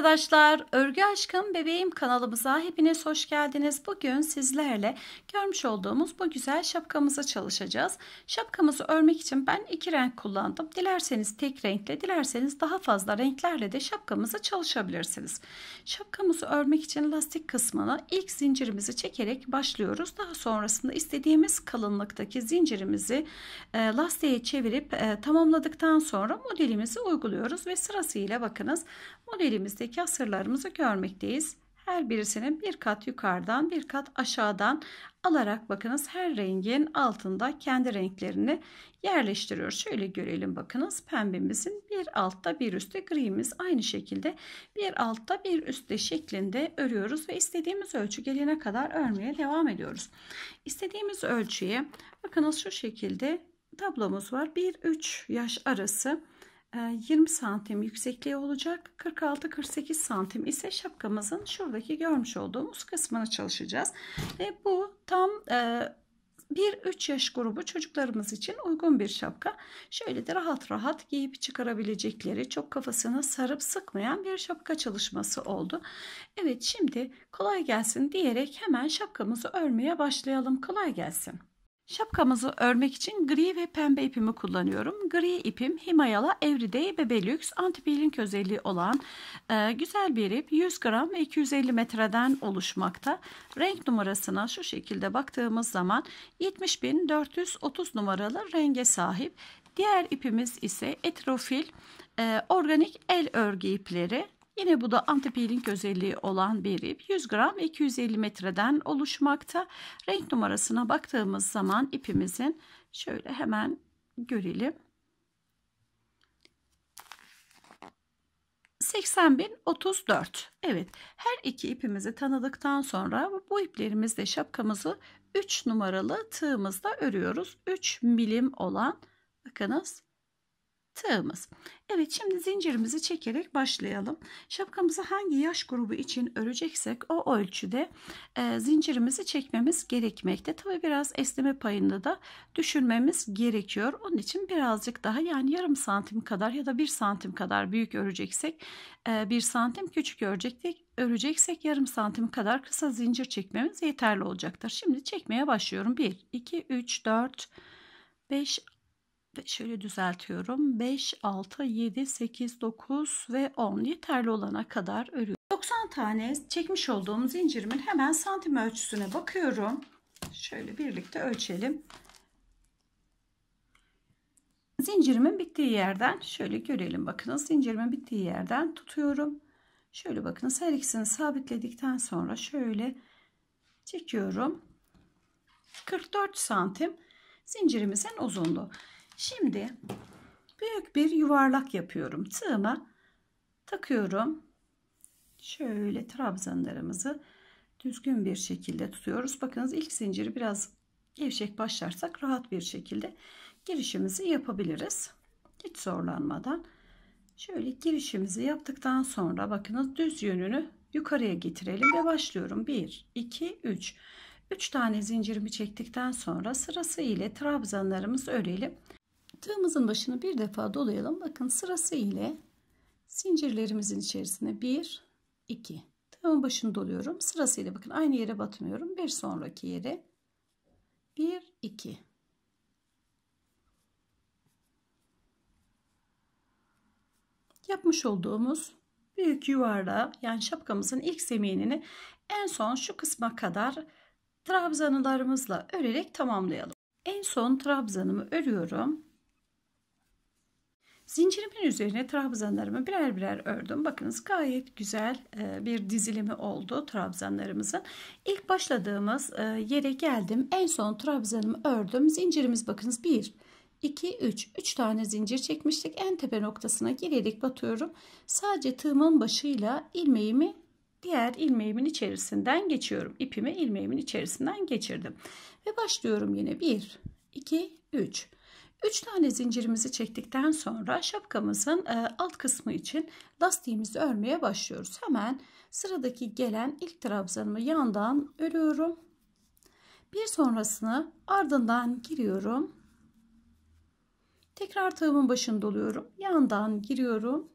arkadaşlar, Örgü Aşkım Bebeğim kanalımıza hepiniz hoş geldiniz. Bugün sizlerle görmüş olduğumuz bu güzel şapkamızı çalışacağız. Şapkamızı örmek için ben iki renk kullandım. Dilerseniz tek renkle, dilerseniz daha fazla renklerle de şapkamızı çalışabilirsiniz. Şapkamızı örmek için lastik kısmına ilk zincirimizi çekerek başlıyoruz. Daha sonrasında istediğimiz kalınlıktaki zincirimizi e, lastiğe çevirip e, tamamladıktan sonra modelimizi uyguluyoruz ve sırasıyla bakınız modelimizde üzerindeki asırlarımızı görmekteyiz. Her birisinin bir kat yukarıdan bir kat aşağıdan alarak bakınız her rengin altında kendi renklerini yerleştiriyoruz. Şöyle görelim bakınız pembemizin bir altta bir üstte grimiz aynı şekilde bir altta bir üstte şeklinde örüyoruz ve istediğimiz ölçü gelene kadar örmeye devam ediyoruz. İstediğimiz ölçüye bakınız şu şekilde tablomuz var. 1-3 yaş arası 20 ee, santim yüksekliği olacak. 46-48 santim ise şapkamızın şuradaki görmüş olduğumuz kısmını çalışacağız. Ve bu tam 1-3 e, yaş grubu çocuklarımız için uygun bir şapka. Şöyle de rahat rahat giyip çıkarabilecekleri, çok kafasını sarıp sıkmayan bir şapka çalışması oldu. Evet şimdi kolay gelsin diyerek hemen şapkamızı örmeye başlayalım. Kolay gelsin. Şapkamızı örmek için gri ve pembe ipimi kullanıyorum. Gri ipim Himayala Everyday Bebelux anti-peeling özelliği olan e, güzel bir ip. 100 gram ve 250 metreden oluşmakta. Renk numarasına şu şekilde baktığımız zaman 70.430 numaralı renge sahip. Diğer ipimiz ise etrofil e, organik el örgü ipleri. Yine bu da antipeeling özelliği olan bir ip. 100 gram 250 metreden oluşmakta. Renk numarasına baktığımız zaman ipimizin şöyle hemen görelim. 80.034 Evet her iki ipimizi tanıdıktan sonra bu iplerimizle şapkamızı 3 numaralı tığımızda örüyoruz. 3 milim olan bakınız tığımız. Evet şimdi zincirimizi çekerek başlayalım. Şapkamızı hangi yaş grubu için öreceksek o ölçüde e, zincirimizi çekmemiz gerekmekte. Tabi biraz esneme payında da düşünmemiz gerekiyor. Onun için birazcık daha yani yarım santim kadar ya da bir santim kadar büyük öreceksek e, bir santim küçük öreceksek öreceksek yarım santim kadar kısa zincir çekmemiz yeterli olacaktır. Şimdi çekmeye başlıyorum. 1, 2, 3, 4, 5, şöyle düzeltiyorum. 5, 6, 7, 8, 9 ve 10 yeterli olana kadar örüyorum. 90 tane çekmiş olduğum zincirimin hemen santim ölçüsüne bakıyorum. Şöyle birlikte ölçelim. Zincirimin bittiği yerden şöyle görelim bakınız. Zincirimin bittiği yerden tutuyorum. Şöyle bakınız her ikisini sabitledikten sonra şöyle çekiyorum. 44 santim zincirimizin uzunluğu. Şimdi büyük bir yuvarlak yapıyorum. Tığıma takıyorum. Şöyle trabzanlarımızı düzgün bir şekilde tutuyoruz. Bakınız ilk zinciri biraz gevşek başlarsak rahat bir şekilde girişimizi yapabiliriz. Hiç zorlanmadan. Şöyle girişimizi yaptıktan sonra bakınız düz yönünü yukarıya getirelim ve başlıyorum. 1, 2, 3. 3 tane zincirimi çektikten sonra sırası ile trabzanlarımızı örelim. Tığımızın başını bir defa dolayalım. Bakın sırası ile zincirlerimizin içerisine 1, 2. Tığımın başını doluyorum. Sırasıyla bakın aynı yere batmıyorum. Bir sonraki yere 1, 2. Yapmış olduğumuz büyük yuvarla, yani şapkamızın ilk zeminini en son şu kısma kadar trabzanlarımızla örerek tamamlayalım. En son trabzanımı örüyorum. Zincirimin üzerine trabzanlarımı birer birer ördüm. Bakınız gayet güzel e, bir dizilimi oldu trabzanlarımızın. İlk başladığımız e, yere geldim. En son trabzanımı ördüm. Zincirimiz bakınız 1, 2, 3. 3 tane zincir çekmiştik. En tepe noktasına girerek batıyorum. Sadece tığımın başıyla ilmeğimi diğer ilmeğimin içerisinden geçiyorum. İpimi ilmeğimin içerisinden geçirdim. Ve başlıyorum yine 1, 2, 3. 3 tane zincirimizi çektikten sonra şapkamızın e, alt kısmı için lastiğimizi örmeye başlıyoruz. Hemen sıradaki gelen ilk trabzanımı yandan örüyorum. Bir sonrasını ardından giriyorum. Tekrar tığımın başını doluyorum. Yandan giriyorum.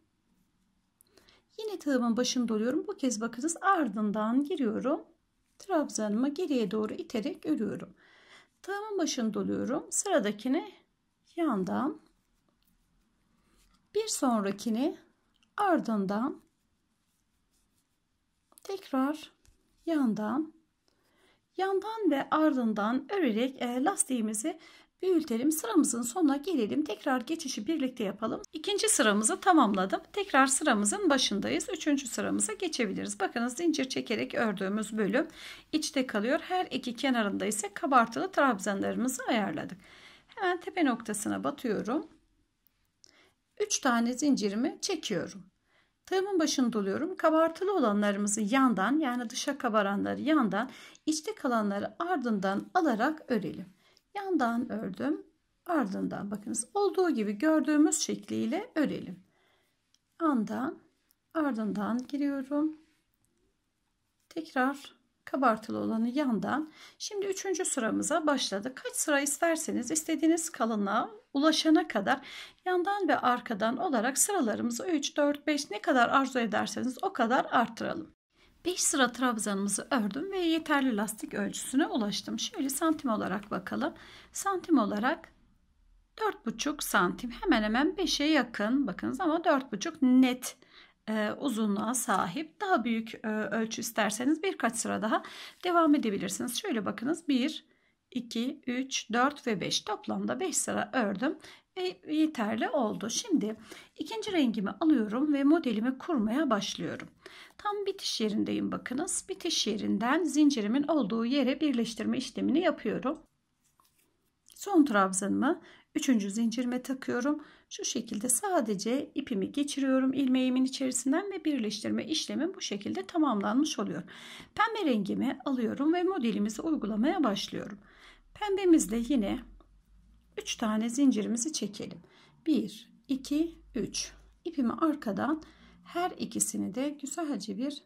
Yine tığımın başını doluyorum. Bu kez bakınız ardından giriyorum. Trabzanımı geriye doğru iterek örüyorum. Tığımın başını doluyorum. Sıradakini yandan bir sonrakini ardından tekrar yandan yandan ve ardından örerek e, lastiğimizi büyütelim. Sıramızın sonuna gelelim. Tekrar geçişi birlikte yapalım. İkinci sıramızı tamamladım. Tekrar sıramızın başındayız. Üçüncü sıramıza geçebiliriz. Bakınız zincir çekerek ördüğümüz bölüm içte kalıyor. Her iki kenarında ise kabartılı trabzanlarımızı ayarladık. Hemen tepe noktasına batıyorum. 3 tane zincirimi çekiyorum. Tığımın başını doluyorum. Kabartılı olanlarımızı yandan yani dışa kabaranları yandan içte kalanları ardından alarak örelim. Yandan ördüm. Ardından bakınız olduğu gibi gördüğümüz şekliyle örelim. Yandan ardından giriyorum. Tekrar kabartılı olanı yandan. Şimdi üçüncü sıramıza başladık. Kaç sıra isterseniz istediğiniz kalınlığa ulaşana kadar yandan ve arkadan olarak sıralarımızı 3, 4, 5 ne kadar arzu ederseniz o kadar arttıralım. 5 sıra trabzanımızı ördüm ve yeterli lastik ölçüsüne ulaştım. Şöyle santim olarak bakalım. Santim olarak 4,5 santim hemen hemen 5'e yakın bakınız ama 4,5 net e, uzunluğa sahip. Daha büyük e, ölçü isterseniz birkaç sıra daha devam edebilirsiniz. Şöyle bakınız 1, 2, 3, 4 ve 5 toplamda 5 sıra ördüm ve yeterli oldu. Şimdi ikinci rengimi alıyorum ve modelimi kurmaya başlıyorum. Tam bitiş yerindeyim bakınız. Bitiş yerinden zincirimin olduğu yere birleştirme işlemini yapıyorum. Son trabzanımı 3. zincirime takıyorum. Şu şekilde sadece ipimi geçiriyorum ilmeğimin içerisinden ve birleştirme işlemi bu şekilde tamamlanmış oluyor. Pembe rengimi alıyorum ve modelimizi uygulamaya başlıyorum. Pembemizle yine 3 tane zincirimizi çekelim. 1, 2, 3. İpimi arkadan her ikisini de güzelce bir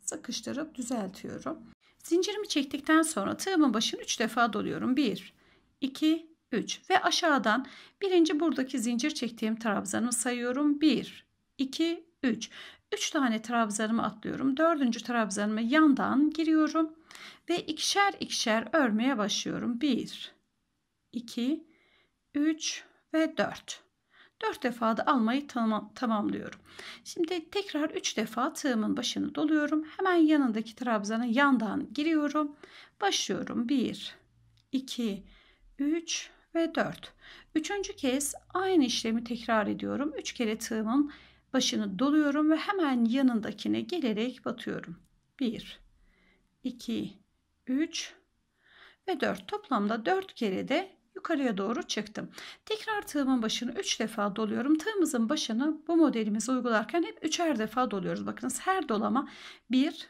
sıkıştırıp düzeltiyorum. Zincirimi çektikten sonra tığımın başını 3 defa doluyorum. 1, 2, 3 ve aşağıdan birinci buradaki zincir çektiğim trabzanı sayıyorum. 1, 2, 3. 3 tane trabzanımı atlıyorum. 4. trabzanımı yandan giriyorum ve ikişer ikişer örmeye başlıyorum. 1, 2, 3 ve 4. 4 defa da almayı tamam, tamamlıyorum. Şimdi tekrar 3 defa tığımın başını doluyorum. Hemen yanındaki trabzana yandan giriyorum. Başlıyorum. 1, 2, 3 ve 4. Üçüncü kez aynı işlemi tekrar ediyorum. 3 kere tığımın başını doluyorum ve hemen yanındakine gelerek batıyorum. 1, 2, 3 ve 4. Toplamda 4 kere de yukarıya doğru çıktım. Tekrar tığımın başını 3 defa doluyorum. Tığımızın başını bu modelimizi uygularken hep 3'er defa doluyoruz. Bakınız her dolama 1,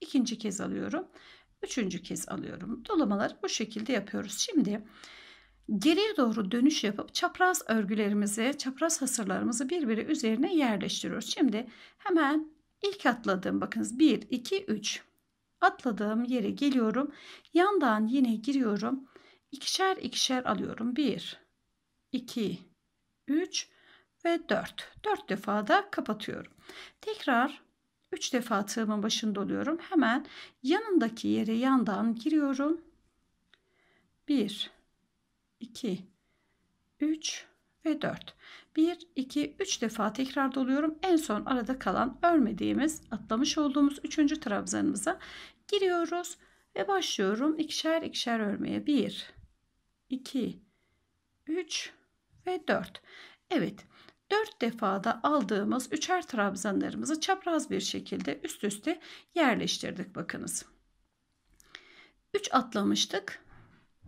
ikinci kez alıyorum. Üçüncü kez alıyorum. Dolamaları bu şekilde yapıyoruz. Şimdi geriye doğru dönüş yapıp çapraz örgülerimizi, çapraz hasırlarımızı birbiri üzerine yerleştiriyoruz. Şimdi hemen ilk atladığım bakınız 1, 2, 3 atladığım yere geliyorum. Yandan yine giriyorum. İkişer ikişer alıyorum. 1, 2, 3 ve 4. 4 defa da kapatıyorum. Tekrar 3 defa tığımın başında oluyorum. Hemen yanındaki yere yandan giriyorum. 1, 2, 3 ve 4. 1, 2, 3 defa tekrar doluyorum. En son arada kalan örmediğimiz, atlamış olduğumuz 3. trabzanımıza giriyoruz ve başlıyorum ikişer ikişer örmeye. 1, 2, 3 ve 4. Evet. 4 defada aldığımız üçer trabzanlarımızı çapraz bir şekilde üst üste yerleştirdik bakınız. 3 atlamıştık.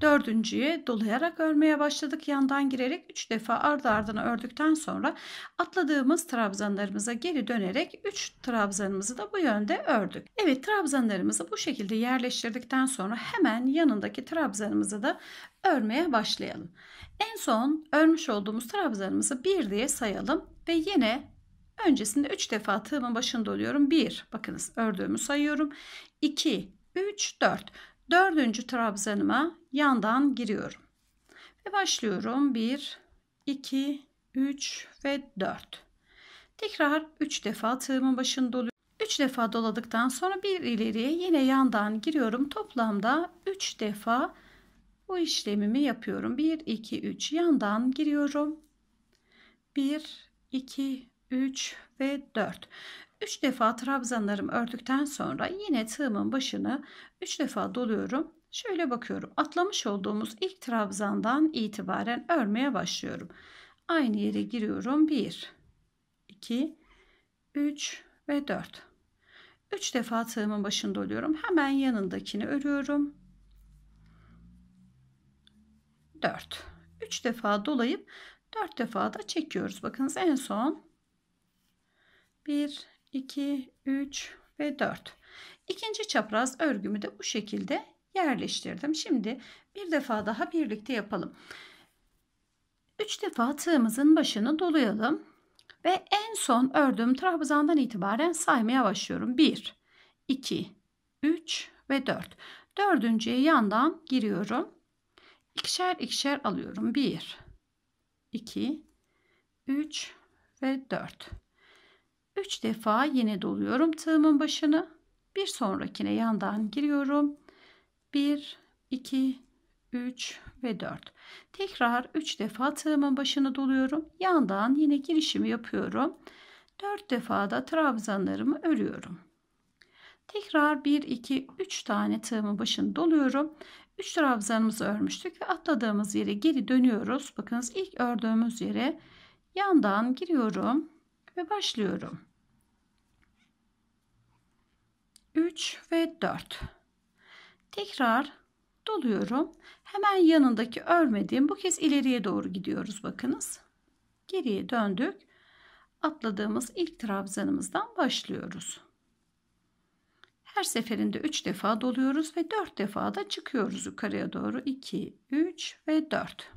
Dördüncüye dolayarak örmeye başladık. Yandan girerek 3 defa ardı ardına ördükten sonra atladığımız trabzanlarımıza geri dönerek 3 trabzanımızı da bu yönde ördük. Evet trabzanlarımızı bu şekilde yerleştirdikten sonra hemen yanındaki trabzanımızı da örmeye başlayalım. En son örmüş olduğumuz trabzanımızı 1 diye sayalım ve yine öncesinde 3 defa tığımın başında oluyorum. 1 bakınız ördüğümü sayıyorum. 2 3 4 Dördüncü trabzanıma yandan giriyorum. Ve başlıyorum. 1, 2, 3 ve 4. Tekrar 3 defa tığımın başını doluyorum. 3 defa doladıktan sonra bir ileri yine yandan giriyorum. Toplamda 3 defa bu işlemimi yapıyorum. 1, 2, 3 yandan giriyorum. 1, 2, 3 ve 4. 3 defa trabzanlarımı ördükten sonra yine tığımın başını 3 defa doluyorum. Şöyle bakıyorum. Atlamış olduğumuz ilk trabzandan itibaren örmeye başlıyorum. Aynı yere giriyorum. 1 2 3 ve 4. 3 defa tığımın başını doluyorum. Hemen yanındakini örüyorum. 4. 3 defa dolayıp 4 defa da çekiyoruz. Bakınız en son 1 2, 3 ve 4. İkinci çapraz örgümü de bu şekilde yerleştirdim. Şimdi bir defa daha birlikte yapalım. 3 defa tığımızın başını dolayalım ve en son ördüğüm trabzandan itibaren saymaya başlıyorum. 1, 2, 3 ve 4. Dördüncüye yandan giriyorum. İkişer ikişer alıyorum. 1, 2, 3 ve 4. 3 defa yine doluyorum tığımın başını. Bir sonrakine yandan giriyorum. 1 2 3 ve 4. Tekrar 3 defa tığımın başını doluyorum. Yandan yine girişimi yapıyorum. 4 defa da trabzanlarımı örüyorum. Tekrar 1 2 3 tane tığımın başını doluyorum. 3 trabzanımızı örmüştük ve atladığımız yere geri dönüyoruz. Bakınız ilk ördüğümüz yere yandan giriyorum ve başlıyorum. 3 ve 4. Tekrar doluyorum. Hemen yanındaki örmediğim bu kez ileriye doğru gidiyoruz bakınız. Geriye döndük. Atladığımız ilk trabzanımızdan başlıyoruz. Her seferinde 3 defa doluyoruz ve 4 defa da çıkıyoruz yukarıya doğru. 2, 3 ve 4.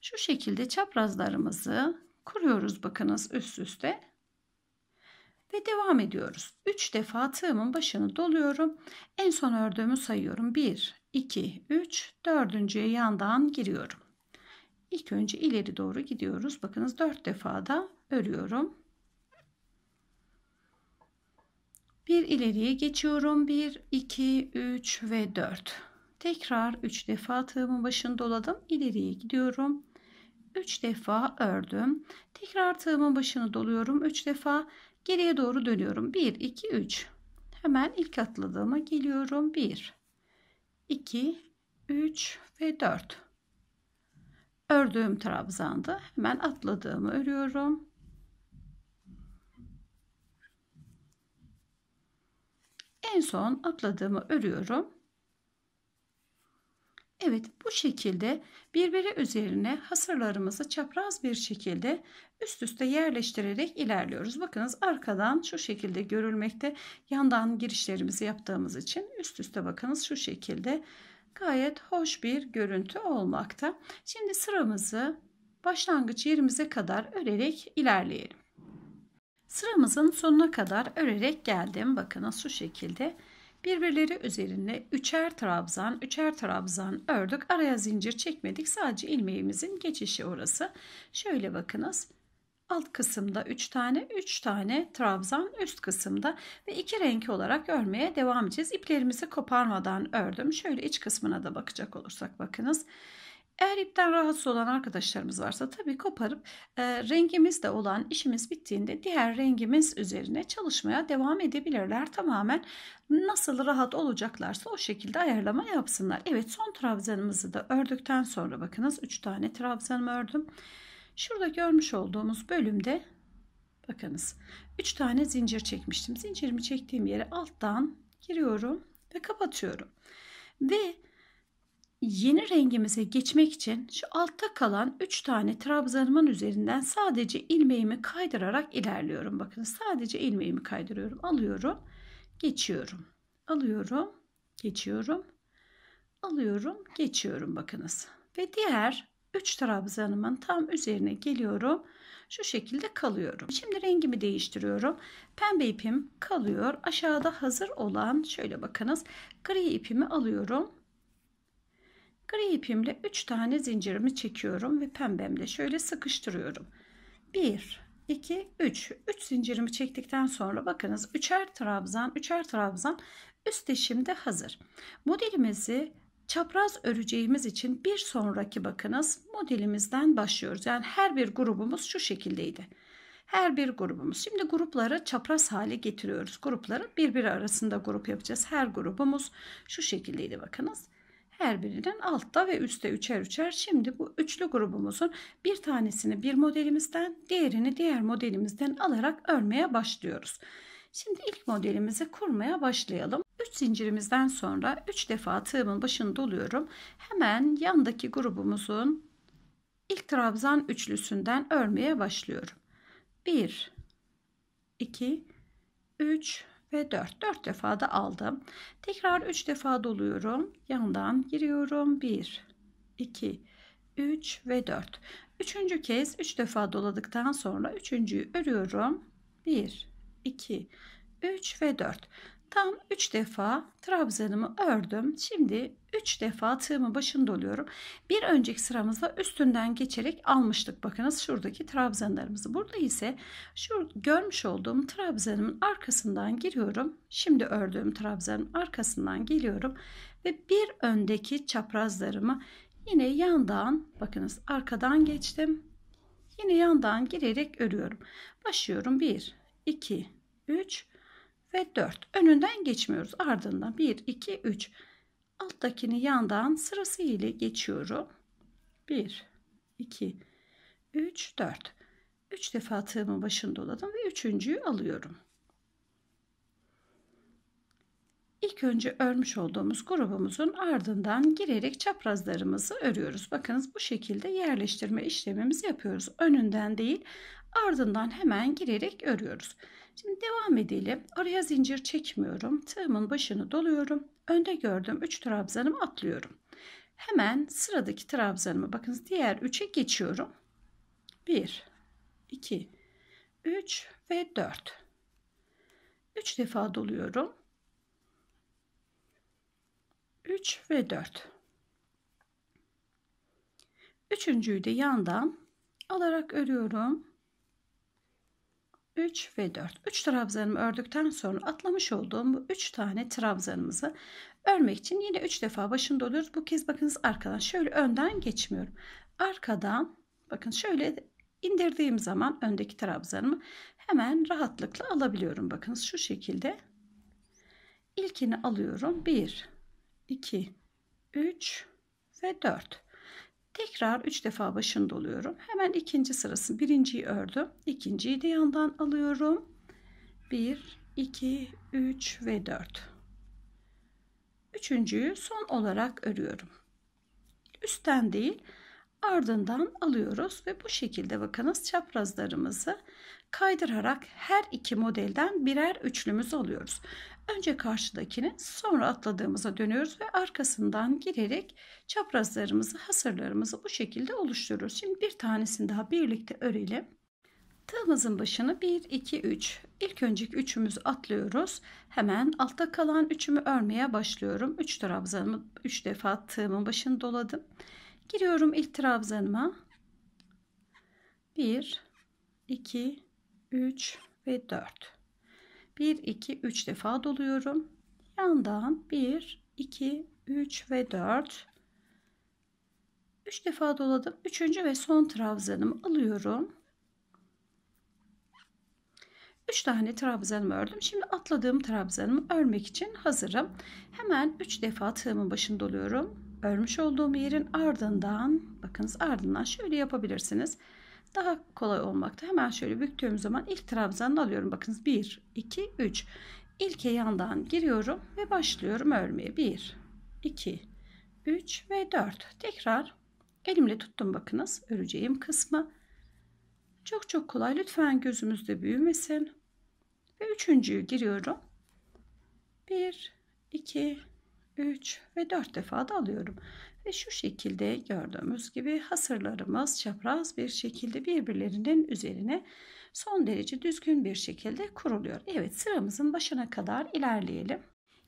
Şu şekilde çaprazlarımızı kuruyoruz bakınız üst üste ve devam ediyoruz. 3 defa tığımın başını doluyorum. En son ördüğümü sayıyorum. 1, 2, 3, 4. yandan giriyorum. İlk önce ileri doğru gidiyoruz. Bakınız 4 defa da örüyorum. Bir ileriye geçiyorum. 1, 2, 3 ve 4. Tekrar 3 defa tığımın başını doladım. ileriye gidiyorum. 3 defa ördüm. Tekrar tığımın başını doluyorum. 3 defa geriye doğru dönüyorum. 1, 2, 3. Hemen ilk atladığıma geliyorum. 1, 2, 3 ve 4. Ördüğüm trabzanda hemen atladığımı örüyorum. En son atladığımı örüyorum. Evet bu şekilde birbiri üzerine hasırlarımızı çapraz bir şekilde üst üste yerleştirerek ilerliyoruz. Bakınız arkadan şu şekilde görülmekte. Yandan girişlerimizi yaptığımız için üst üste bakınız şu şekilde gayet hoş bir görüntü olmakta. Şimdi sıramızı başlangıç yerimize kadar örerek ilerleyelim. Sıramızın sonuna kadar örerek geldim. Bakın şu şekilde Birbirleri üzerine üçer trabzan, üçer trabzan ördük. Araya zincir çekmedik. Sadece ilmeğimizin geçişi orası. Şöyle bakınız. Alt kısımda 3 tane, 3 tane trabzan üst kısımda ve iki renk olarak örmeye devam edeceğiz. İplerimizi koparmadan ördüm. Şöyle iç kısmına da bakacak olursak bakınız. Eğer ipten rahatsız olan arkadaşlarımız varsa tabii koparıp e, rengimizde olan işimiz bittiğinde diğer rengimiz üzerine çalışmaya devam edebilirler. Tamamen nasıl rahat olacaklarsa o şekilde ayarlama yapsınlar. Evet son trabzanımızı da ördükten sonra bakınız 3 tane trabzanımı ördüm. Şurada görmüş olduğumuz bölümde bakınız 3 tane zincir çekmiştim. Zincirimi çektiğim yere alttan giriyorum ve kapatıyorum. Ve yeni rengimize geçmek için şu altta kalan 3 tane trabzanımın üzerinden sadece ilmeğimi kaydırarak ilerliyorum. Bakın sadece ilmeğimi kaydırıyorum. Alıyorum, geçiyorum. Alıyorum, geçiyorum. Alıyorum, geçiyorum bakınız. Ve diğer 3 trabzanımın tam üzerine geliyorum. Şu şekilde kalıyorum. Şimdi rengimi değiştiriyorum. Pembe ipim kalıyor. Aşağıda hazır olan şöyle bakınız. Gri ipimi alıyorum Gri ipimle 3 tane zincirimi çekiyorum ve pembemle şöyle sıkıştırıyorum. 1 2 3 3 zincirimi çektikten sonra bakınız üçer trabzan üçer trabzan üst eşimde hazır. Modelimizi çapraz öreceğimiz için bir sonraki bakınız modelimizden başlıyoruz. Yani her bir grubumuz şu şekildeydi. Her bir grubumuz. Şimdi grupları çapraz hale getiriyoruz. Grupları birbiri arasında grup yapacağız. Her grubumuz şu şekildeydi bakınız her birinin altta ve üstte üçer üçer. Şimdi bu üçlü grubumuzun bir tanesini bir modelimizden, diğerini diğer modelimizden alarak örmeye başlıyoruz. Şimdi ilk modelimizi kurmaya başlayalım. 3 zincirimizden sonra 3 defa tığımın başını doluyorum. Hemen yandaki grubumuzun ilk trabzan üçlüsünden örmeye başlıyorum. 1 2 3 ve 4. 4 defa da aldım. Tekrar 3 defa doluyorum. Yandan giriyorum. 1, 2, 3 ve 4. Üçüncü kez 3 defa doladıktan sonra üçüncüyü örüyorum. 1, 2, 3 ve 4. Tam 3 defa trabzanımı ördüm. Şimdi 3 defa tığımı başını doluyorum. Bir önceki sıramızda üstünden geçerek almıştık. Bakınız şuradaki trabzanlarımızı. Burada ise şu görmüş olduğum trabzanımın arkasından giriyorum. Şimdi ördüğüm trabzanın arkasından geliyorum. Ve bir öndeki çaprazlarımı yine yandan bakınız arkadan geçtim. Yine yandan girerek örüyorum. Başlıyorum 1, 2, 3, ve 4. Önünden geçmiyoruz. Ardından 1, 2, 3. Alttakini yandan sırası ile geçiyorum. 1, 2, 3, 4. 3 defa tığımın başını doladım ve üçüncüyü alıyorum. İlk önce örmüş olduğumuz grubumuzun ardından girerek çaprazlarımızı örüyoruz. Bakınız bu şekilde yerleştirme işlemimizi yapıyoruz. Önünden değil ardından hemen girerek örüyoruz. Şimdi devam edelim. Araya zincir çekmiyorum. Tığımın başını doluyorum. Önde gördüğüm 3 trabzanımı atlıyorum. Hemen sıradaki trabzanımı, bakın diğer 3'e geçiyorum. 1, 2, 3 ve 4. 3 defa doluyorum. 3 ve 4. Üçüncüyü de yandan alarak örüyorum. 3 ve 4. 3 trabzanımı ördükten sonra atlamış olduğum bu 3 tane trabzanımızı örmek için yine 3 defa başını doluyoruz. Bu kez bakınız arkadan şöyle önden geçmiyorum. Arkadan bakın şöyle indirdiğim zaman öndeki trabzanımı hemen rahatlıkla alabiliyorum. Bakınız şu şekilde. İlkini alıyorum. 1, 2, 3 ve 4. Tekrar 3 defa başını doluyorum. Hemen ikinci sırası. Birinciyi ördüm. İkinciyi de yandan alıyorum. 1, 2, 3 ve 4. Üçüncüyü son olarak örüyorum. Üstten değil ardından alıyoruz ve bu şekilde bakınız çaprazlarımızı kaydırarak her iki modelden birer üçlümüz alıyoruz. Önce karşıdakinin sonra atladığımıza dönüyoruz ve arkasından girerek çaprazlarımızı, hasırlarımızı bu şekilde oluştururuz. Şimdi bir tanesini daha birlikte örelim. Tığımızın başını 1, 2, 3. İlk önceki üçümüzü atlıyoruz. Hemen altta kalan üçümü örmeye başlıyorum. 3 trabzanımı 3 defa tığımın başını doladım. Giriyorum ilk trabzanıma. 1, 2, 3 ve 4. 1, 2, 3 defa doluyorum. Yandan 1, 2, 3 ve 4. 3 defa doladım. 3. ve son trabzanımı alıyorum. 3 tane trabzanımı ördüm. Şimdi atladığım trabzanımı örmek için hazırım. Hemen 3 defa tığımın başını doluyorum. Örmüş olduğum yerin ardından bakınız ardından şöyle yapabilirsiniz daha kolay olmakta. Hemen şöyle büktüğüm zaman ilk trabzanı alıyorum. Bakınız 1, 2, 3. İlke yandan giriyorum ve başlıyorum örmeye. 1, 2, 3 ve 4. Tekrar elimle tuttum bakınız öreceğim kısmı. Çok çok kolay. Lütfen gözümüzde büyümesin. Ve üçüncüyü giriyorum. 1, 2, 3 ve 4 defa da alıyorum. Ve şu şekilde gördüğümüz gibi hasırlarımız çapraz bir şekilde birbirlerinin üzerine son derece düzgün bir şekilde kuruluyor. Evet sıramızın başına kadar ilerleyelim.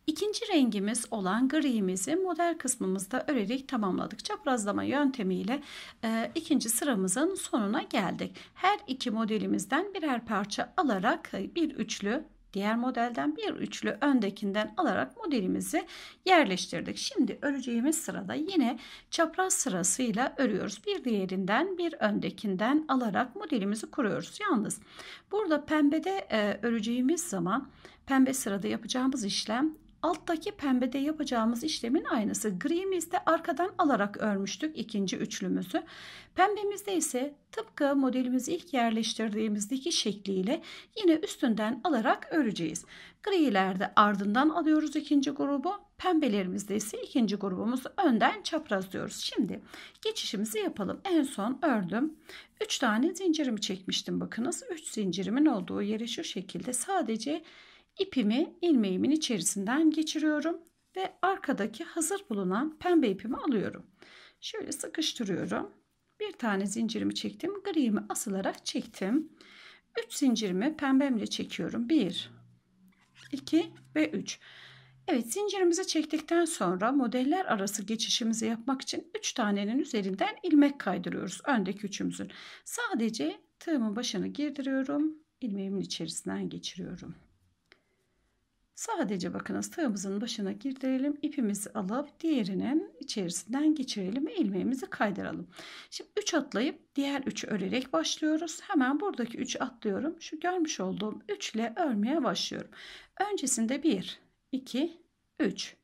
İkinci rengimiz olan grimizi model kısmımızda örerek tamamladık. Çaprazlama yöntemiyle e, ikinci sıramızın sonuna geldik. Her iki modelimizden birer parça alarak e, bir üçlü diğer modelden bir üçlü öndekinden alarak modelimizi yerleştirdik. Şimdi öreceğimiz sırada yine çapraz sırasıyla örüyoruz. Bir diğerinden bir öndekinden alarak modelimizi kuruyoruz. Yalnız burada pembede e, öreceğimiz zaman pembe sırada yapacağımız işlem Alttaki pembede yapacağımız işlemin aynısı. Grimizde arkadan alarak örmüştük ikinci üçlümüzü. Pembemizde ise tıpkı modelimizi ilk yerleştirdiğimizdeki şekliyle yine üstünden alarak öreceğiz. Grilerde ardından alıyoruz ikinci grubu. Pembelerimizde ise ikinci grubumuzu önden çaprazlıyoruz. Şimdi geçişimizi yapalım. En son ördüm. 3 tane zincirimi çekmiştim bakınız. 3 zincirimin olduğu yere şu şekilde sadece ipimi ilmeğimin içerisinden geçiriyorum ve arkadaki hazır bulunan pembe ipimi alıyorum. Şöyle sıkıştırıyorum. Bir tane zincirimi çektim. griyimi asılarak çektim. 3 zincirimi pembemle çekiyorum. 1 2 ve 3. Evet zincirimizi çektikten sonra modeller arası geçişimizi yapmak için 3 tanenin üzerinden ilmek kaydırıyoruz. Öndeki üçümüzün. Sadece tığımın başını girdiriyorum. ilmeğimin içerisinden geçiriyorum. Sadece bakınız tığımızın başına girdirelim. ipimizi alıp diğerinin içerisinden geçirelim. ilmeğimizi kaydıralım. Şimdi 3 atlayıp diğer 3'ü örerek başlıyoruz. Hemen buradaki 3'ü atlıyorum. Şu görmüş olduğum 3 ile örmeye başlıyorum. Öncesinde 1, 2, 3.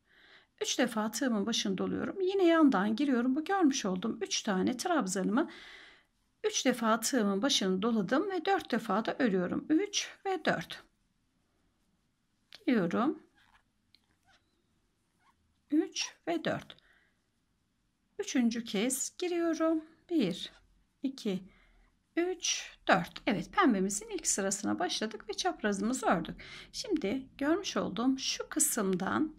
3 defa tığımın başını doluyorum. Yine yandan giriyorum. Bu görmüş olduğum 3 tane trabzanımı 3 defa tığımın başını doladım ve 4 defa da örüyorum. 3 ve 4 atlıyorum. 3 ve 4. Üçüncü kez giriyorum. 1, 2, 3, 4. Evet pembemizin ilk sırasına başladık ve çaprazımızı ördük. Şimdi görmüş olduğum şu kısımdan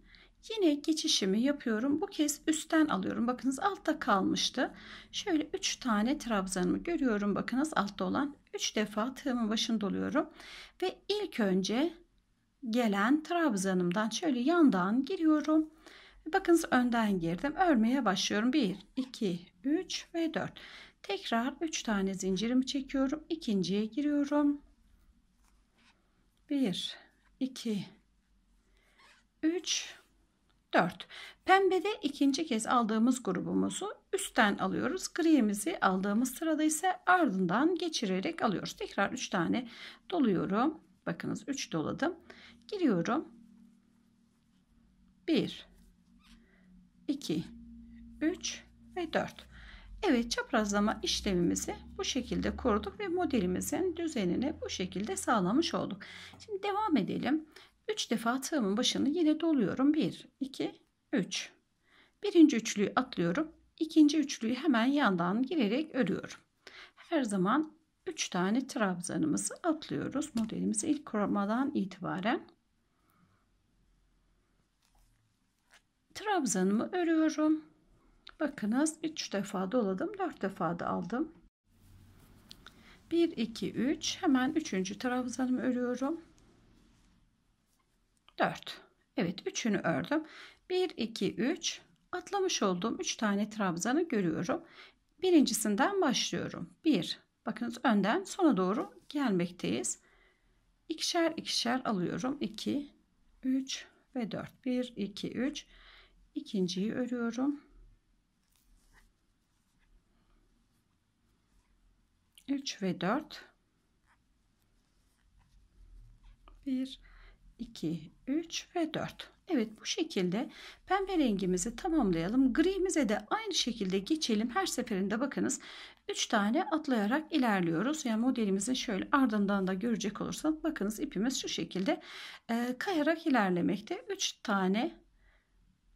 yine geçişimi yapıyorum. Bu kez üstten alıyorum. Bakınız altta kalmıştı. Şöyle 3 tane trabzanımı görüyorum. Bakınız altta olan 3 defa tığımın başını doluyorum. Ve ilk önce gelen trabzanımdan şöyle yandan giriyorum. Bakınız önden girdim. Örmeye başlıyorum. 1, 2, 3 ve 4. Tekrar 3 tane zincirimi çekiyorum. İkinciye giriyorum. 1, 2, 3, 4. Pembede ikinci kez aldığımız grubumuzu üstten alıyoruz. Griyemizi aldığımız sırada ise ardından geçirerek alıyoruz. Tekrar 3 tane doluyorum. Bakınız 3 doladım. Giriyorum. 1 2 3 ve 4. Evet çaprazlama işlemimizi bu şekilde kurduk ve modelimizin düzenini bu şekilde sağlamış olduk. Şimdi devam edelim. 3 defa tığımın başını yine doluyorum. 1 2 3. Birinci üçlüyü atlıyorum. İkinci üçlüyü hemen yandan girerek örüyorum. Her zaman 3 tane trabzanımızı atlıyoruz. Modelimizi ilk kurmadan itibaren trabzanımı örüyorum. Bakınız 3 defa doladım 4 defa da aldım. 1 2 3 hemen 3. trabzanımı örüyorum. 4. Evet üçünü ördüm. 1 2 3 atlamış olduğum 3 tane trabzanı görüyorum. Birincisinden başlıyorum. 1. Bakınız önden sona doğru gelmekteyiz. İkişer ikişer alıyorum. 2 3 ve 4. 1 2 3 ikinciyi örüyorum. Üç ve dört. Bir, iki, üç ve dört. Evet bu şekilde pembe rengimizi tamamlayalım. Grimize de aynı şekilde geçelim. Her seferinde bakınız 3 tane atlayarak ilerliyoruz. Yani modelimizin şöyle ardından da görecek olursanız bakınız ipimiz şu şekilde e, kayarak ilerlemekte. 3 tane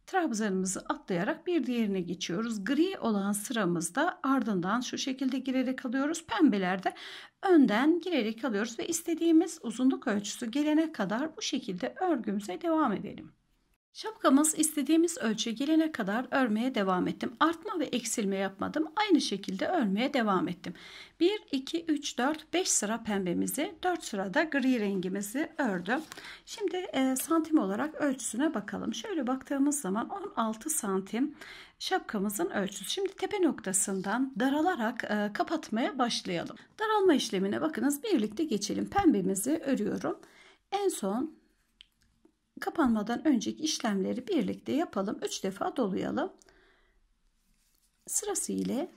trabzanımızı atlayarak bir diğerine geçiyoruz. Gri olan sıramızda ardından şu şekilde girerek alıyoruz. Pembelerde önden girerek alıyoruz ve istediğimiz uzunluk ölçüsü gelene kadar bu şekilde örgümüze devam edelim. Şapkamız istediğimiz ölçü gelene kadar örmeye devam ettim. Artma ve eksilme yapmadım. Aynı şekilde örmeye devam ettim. 1, 2, 3, 4, 5 sıra pembemizi, 4 sırada gri rengimizi ördüm. Şimdi e, santim olarak ölçüsüne bakalım. Şöyle baktığımız zaman 16 santim şapkamızın ölçüsü. Şimdi tepe noktasından daralarak e, kapatmaya başlayalım. Daralma işlemine bakınız birlikte geçelim. Pembemizi örüyorum. En son kapanmadan önceki işlemleri birlikte yapalım. 3 defa dolayalım. Sırası ile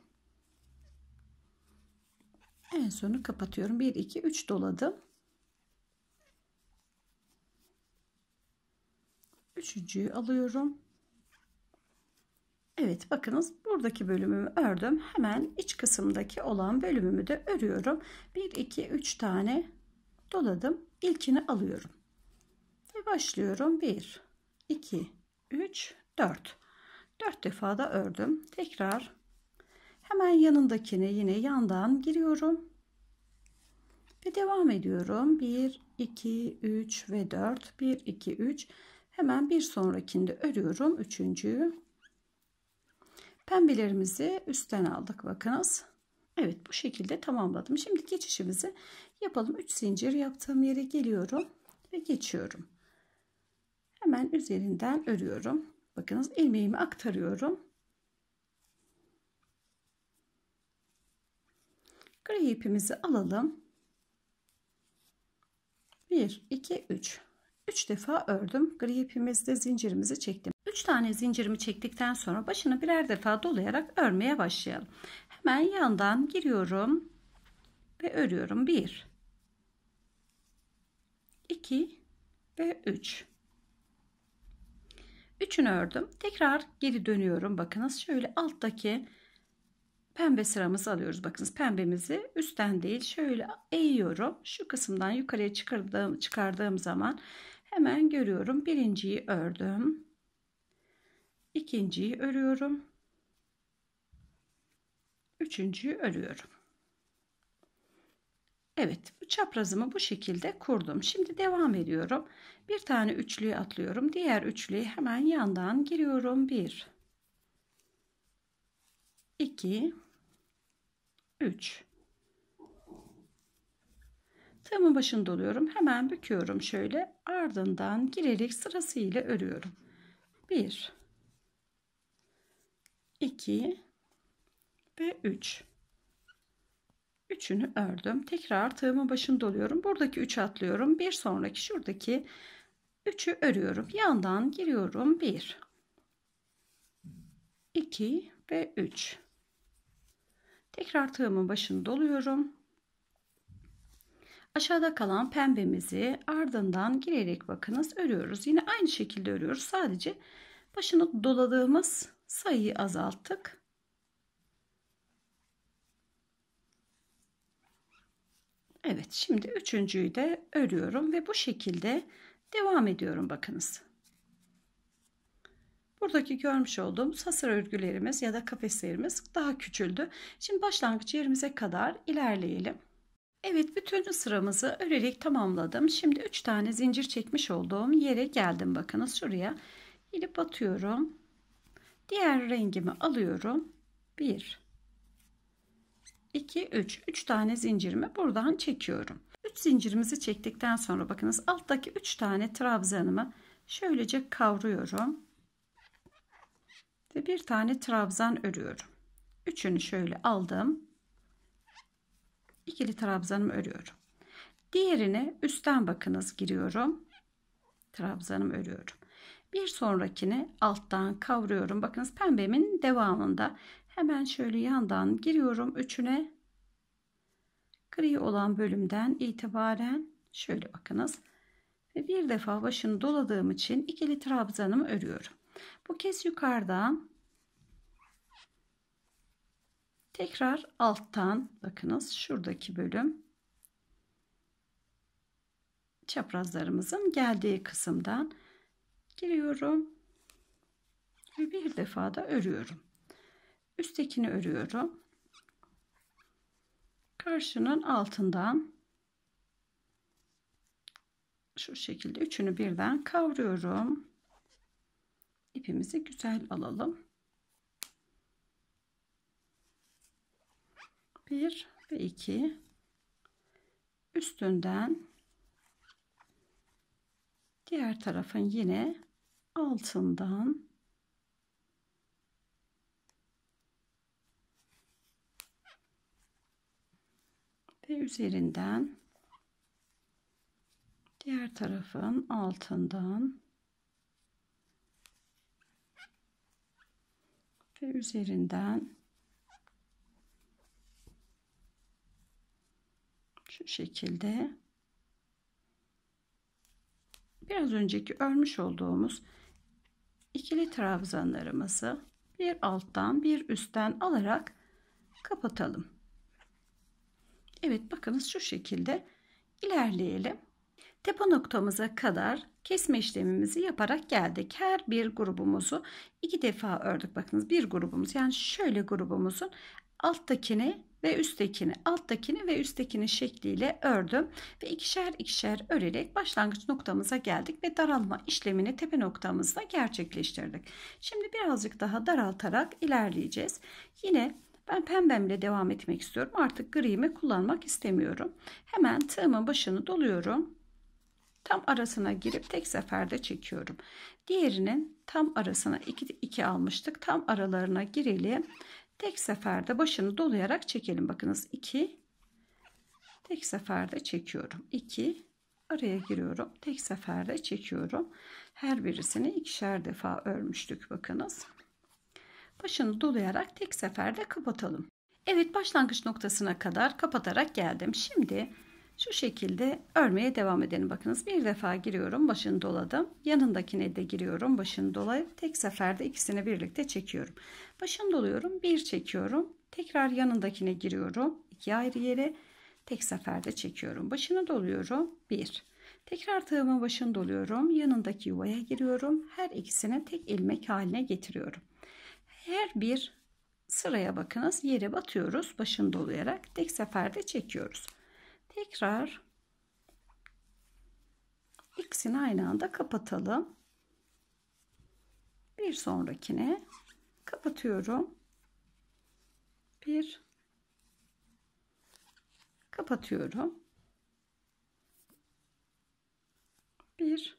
en sonu kapatıyorum. 1 2 3 doladım. Üçüncüyü alıyorum. Evet bakınız buradaki bölümümü ördüm. Hemen iç kısımdaki olan bölümümü de örüyorum. 1 2 3 tane doladım. İlkini alıyorum başlıyorum. 1, 2, 3, 4. 4 defa da ördüm. Tekrar hemen yanındakine yine yandan giriyorum. Ve devam ediyorum. 1, 2, 3 ve 4. 1, 2, 3. Hemen bir sonrakinde örüyorum. Üçüncüyü. Pembelerimizi üstten aldık. Bakınız. Evet bu şekilde tamamladım. Şimdi geçişimizi yapalım. 3 zincir yaptığım yere geliyorum ve geçiyorum. Hemen üzerinden örüyorum. Bakınız ilmeğimi aktarıyorum. Gri ipimizi alalım. 1, 2, 3. 3 defa ördüm. Gri ipimizde zincirimizi çektim. 3 tane zincirimi çektikten sonra başını birer defa dolayarak örmeye başlayalım. Hemen yandan giriyorum ve örüyorum. 1, 2 ve 3. 3'ünü ördüm. Tekrar geri dönüyorum. Bakınız şöyle alttaki pembe sıramızı alıyoruz. Bakınız pembemizi üstten değil şöyle eğiyorum. Şu kısımdan yukarıya çıkardığım, çıkardığım zaman hemen görüyorum. Birinciyi ördüm. İkinciyi örüyorum. Üçüncüyü örüyorum. Evet bu çaprazımı bu şekilde kurdum. Şimdi devam ediyorum. Bir tane üçlüyü atlıyorum. Diğer üçlüyü hemen yandan giriyorum. 1 2 3 Tığımın başını doluyorum. Hemen büküyorum şöyle. Ardından girerek sırasıyla örüyorum. 1 2 ve 3 Üçünü ördüm. Tekrar tığımın başını doluyorum. Buradaki 3 atlıyorum. Bir sonraki şuradaki 3'ü örüyorum. Yandan giriyorum. 1 2 ve 3 Tekrar tığımın başını doluyorum. Aşağıda kalan pembemizi ardından girerek bakınız örüyoruz. Yine aynı şekilde örüyoruz. Sadece başını doladığımız sayıyı azalttık. Evet şimdi üçüncüyü de örüyorum ve bu şekilde devam ediyorum bakınız. Buradaki görmüş olduğumuz hasır örgülerimiz ya da kafeslerimiz daha küçüldü. Şimdi başlangıç yerimize kadar ilerleyelim. Evet bütün sıramızı örerek tamamladım. Şimdi 3 tane zincir çekmiş olduğum yere geldim. Bakınız şuraya. İlip batıyorum. Diğer rengimi alıyorum. 1 2, 3. 3 tane zincirimi buradan çekiyorum. 3 zincirimizi çektikten sonra bakınız alttaki 3 tane trabzanımı şöylece kavruyorum. Ve bir tane trabzan örüyorum. Üçünü şöyle aldım. İkili trabzanımı örüyorum. Diğerini üstten bakınız giriyorum. Trabzanımı örüyorum. Bir sonrakini alttan kavruyorum. Bakınız pembemin devamında Hemen şöyle yandan giriyorum. Üçüne gri olan bölümden itibaren şöyle bakınız. Ve bir defa başını doladığım için ikili trabzanımı örüyorum. Bu kez yukarıdan tekrar alttan bakınız şuradaki bölüm çaprazlarımızın geldiği kısımdan giriyorum ve bir defa da örüyorum üsttekini örüyorum. Karşının altından şu şekilde üçünü birden kavruyorum. İpimizi güzel alalım. Bir ve iki üstünden diğer tarafın yine altından ve üzerinden diğer tarafın altından ve üzerinden şu şekilde biraz önceki örmüş olduğumuz ikili trabzanlarımızı bir alttan bir üstten alarak kapatalım. Evet bakınız şu şekilde ilerleyelim. Tepe noktamıza kadar kesme işlemimizi yaparak geldik. Her bir grubumuzu iki defa ördük. Bakınız bir grubumuz yani şöyle grubumuzun alttakini ve üsttekini, alttakini ve üsttekini şekliyle ördüm ve ikişer ikişer örerek başlangıç noktamıza geldik ve daralma işlemini tepe noktamızda gerçekleştirdik. Şimdi birazcık daha daraltarak ilerleyeceğiz. Yine ben pembemle devam etmek istiyorum. Artık griyimi kullanmak istemiyorum. Hemen tığımın başını doluyorum. Tam arasına girip tek seferde çekiyorum. Diğerinin tam arasına 2 2 almıştık. Tam aralarına girelim. Tek seferde başını dolayarak çekelim. Bakınız 2 tek seferde çekiyorum. 2 araya giriyorum. Tek seferde çekiyorum. Her birisini ikişer defa örmüştük bakınız. Başını dolayarak tek seferde kapatalım. Evet başlangıç noktasına kadar kapatarak geldim. Şimdi şu şekilde örmeye devam edelim. Bakınız bir defa giriyorum başını doladım. Yanındakine de giriyorum başını dolayıp tek seferde ikisini birlikte çekiyorum. Başını doluyorum bir çekiyorum. Tekrar yanındakine giriyorum. iki ayrı yere tek seferde çekiyorum. Başını doluyorum bir. Tekrar tığımın başını doluyorum. Yanındaki yuvaya giriyorum. Her ikisini tek ilmek haline getiriyorum her bir sıraya bakınız yere batıyoruz başını dolayarak tek seferde çekiyoruz. Tekrar ikisini aynı anda kapatalım. Bir sonrakine kapatıyorum. Bir kapatıyorum. Bir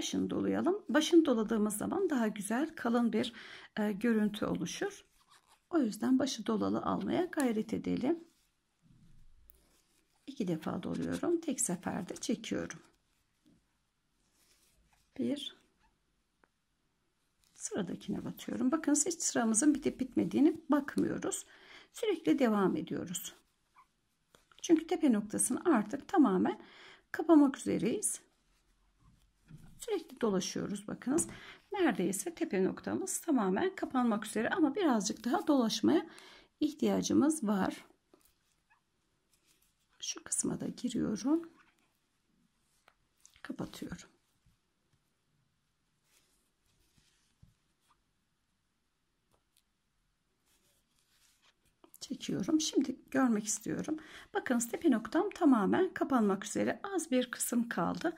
başını dolayalım. Başını doladığımız zaman daha güzel kalın bir e, görüntü oluşur. O yüzden başı dolalı almaya gayret edelim. İki defa doluyorum. Tek seferde çekiyorum. Bir sıradakine batıyorum. Bakın hiç sıramızın bitip bitmediğini bakmıyoruz. Sürekli devam ediyoruz. Çünkü tepe noktasını artık tamamen kapamak üzereyiz. Sürekli dolaşıyoruz bakınız. Neredeyse tepe noktamız tamamen kapanmak üzere ama birazcık daha dolaşmaya ihtiyacımız var. Şu kısma da giriyorum. Kapatıyorum. çekiyorum. Şimdi görmek istiyorum. Bakınız tepe noktam tamamen kapanmak üzere. Az bir kısım kaldı.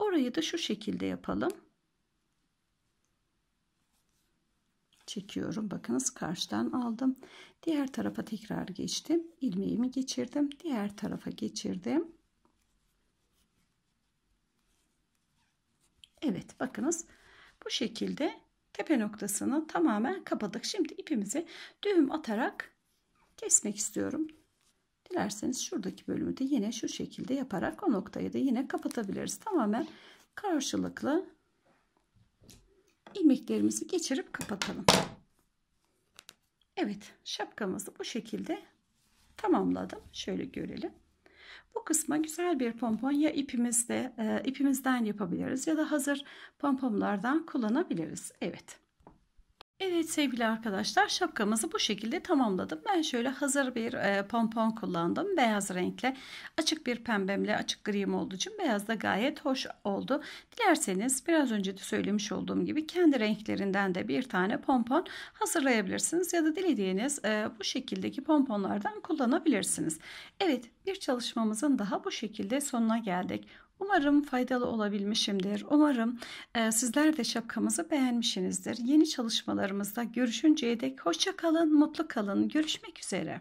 Orayı da şu şekilde yapalım. çekiyorum. Bakınız karşıdan aldım. Diğer tarafa tekrar geçtim. ilmeğimi geçirdim. Diğer tarafa geçirdim. Evet bakınız bu şekilde tepe noktasını tamamen kapadık. Şimdi ipimizi düğüm atarak kesmek istiyorum. Dilerseniz şuradaki bölümü de yine şu şekilde yaparak o noktayı da yine kapatabiliriz. Tamamen karşılıklı ilmeklerimizi geçirip kapatalım. Evet şapkamızı bu şekilde tamamladım. Şöyle görelim. Bu kısma güzel bir pompon ya ipimizde e, ipimizden yapabiliriz ya da hazır pomponlardan kullanabiliriz. Evet. Evet sevgili arkadaşlar şapkamızı bu şekilde tamamladım. Ben şöyle hazır bir e, pompon kullandım. Beyaz renkle açık bir pembemle açık griyim olduğu için beyaz da gayet hoş oldu. Dilerseniz biraz önce de söylemiş olduğum gibi kendi renklerinden de bir tane pompon hazırlayabilirsiniz. Ya da dilediğiniz e, bu şekildeki pomponlardan kullanabilirsiniz. Evet bir çalışmamızın daha bu şekilde sonuna geldik. Umarım faydalı olabilmişimdir. Umarım e, sizler de şapkamızı beğenmişsinizdir. Yeni çalışmalarımızda görüşünceye dek hoşça kalın, mutlu kalın. Görüşmek üzere.